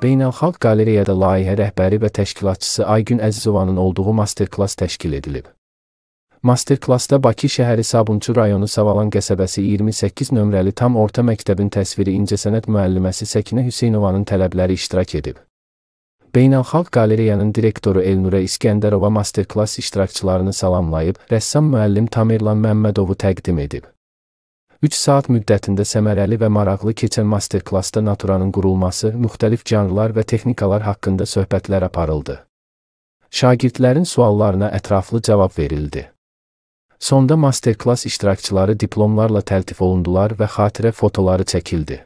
Beynəlxalq Qalereyada layihə rəhbəri və təşkilatçısı Aygün Əzizovanın olduğu masterklass təşkil edilib. Masterklassda Bakı şəhəri Sabunçu rayonu Savalan qəsəbəsi 28 nömrəli tam orta məktəbin təsviri incəsənət müəlliməsi Səkinə Hüseynovanın tələbləri iştirak edib. Beynəlxalq Qaleriyanın direktoru Elnurə İskəndərova masterklass iştirakçılarını salamlayıb, rəssam müəllim Tamirlan Məmmədovu təqdim edib. 3 saat müddətində səmərəli və maraqlı keçən masterklassda Naturanın qurulması, müxtəlif canlılar və texnikalar haqqında söhbətlər aparıldı. Şagirdlərin suallarına ətraflı cavab verildi. Sonda masterklass iştirakçıları diplomlarla təltif olundular və xatirə fotoları çəkildi.